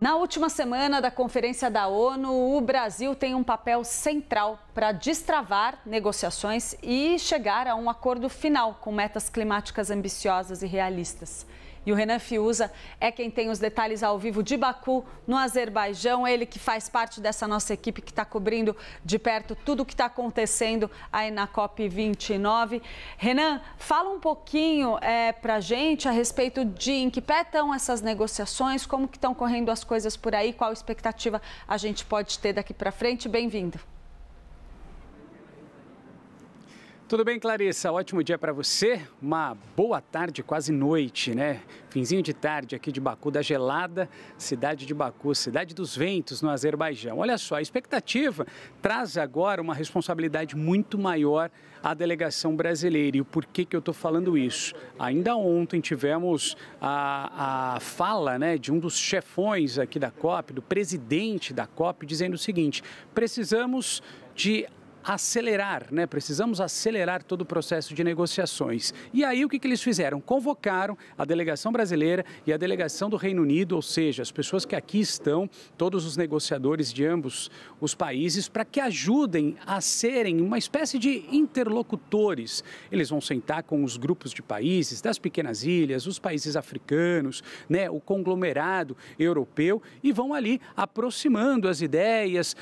Na última semana da Conferência da ONU, o Brasil tem um papel central para destravar negociações e chegar a um acordo final com metas climáticas ambiciosas e realistas. E o Renan Fiuza é quem tem os detalhes ao vivo de Baku, no Azerbaijão. Ele que faz parte dessa nossa equipe que está cobrindo de perto tudo o que está acontecendo aí na COP29. Renan, fala um pouquinho é, para a gente a respeito de em que pé estão essas negociações, como que estão correndo as coisas por aí, qual expectativa a gente pode ter daqui para frente. Bem-vindo. Tudo bem, Clarissa? Ótimo dia para você. Uma boa tarde, quase noite, né? Finzinho de tarde aqui de Baku, da gelada cidade de Baku, cidade dos ventos no Azerbaijão. Olha só, a expectativa traz agora uma responsabilidade muito maior à delegação brasileira. E por que, que eu estou falando isso? Ainda ontem tivemos a, a fala né, de um dos chefões aqui da COP, do presidente da COP, dizendo o seguinte: precisamos de acelerar, né? Precisamos acelerar todo o processo de negociações. E aí o que, que eles fizeram? Convocaram a delegação brasileira e a delegação do Reino Unido, ou seja, as pessoas que aqui estão, todos os negociadores de ambos os países, para que ajudem a serem uma espécie de interlocutores. Eles vão sentar com os grupos de países das pequenas ilhas, os países africanos, né? O conglomerado europeu e vão ali aproximando as ideias,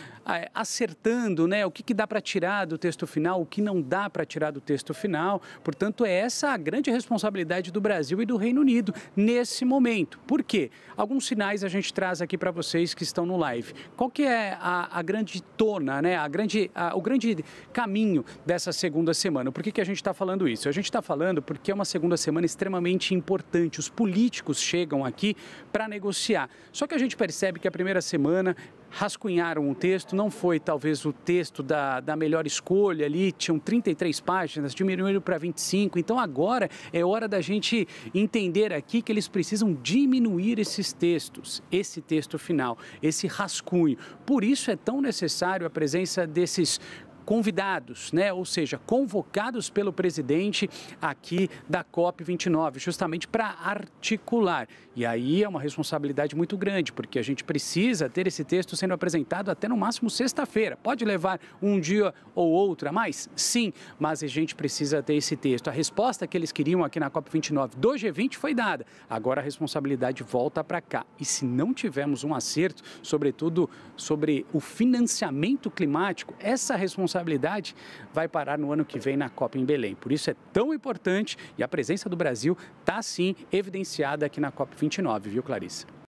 acertando, né? O que, que dá para tirar do texto final, o que não dá para tirar do texto final. Portanto, é essa a grande responsabilidade do Brasil e do Reino Unido nesse momento. Por quê? Alguns sinais a gente traz aqui para vocês que estão no live. Qual que é a, a grande tona, né? A grande, a, o grande caminho dessa segunda semana? Por que, que a gente está falando isso? A gente está falando porque é uma segunda semana extremamente importante. Os políticos chegam aqui para negociar. Só que a gente percebe que a primeira semana rascunharam um texto, não foi talvez o texto da, da melhor escolha ali, tinham 33 páginas, diminuíram para 25. Então agora é hora da gente entender aqui que eles precisam diminuir esses textos, esse texto final, esse rascunho. Por isso é tão necessário a presença desses convidados, né? ou seja, convocados pelo presidente aqui da COP29, justamente para articular. E aí é uma responsabilidade muito grande, porque a gente precisa ter esse texto sendo apresentado até no máximo sexta-feira. Pode levar um dia ou outro a mais? Sim, mas a gente precisa ter esse texto. A resposta que eles queriam aqui na COP29 do G20 foi dada. Agora a responsabilidade volta para cá. E se não tivermos um acerto, sobretudo sobre o financiamento climático, essa responsabilidade responsabilidade vai parar no ano que vem na Copa em Belém. Por isso é tão importante e a presença do Brasil está sim evidenciada aqui na Copa 29 viu, Clarice?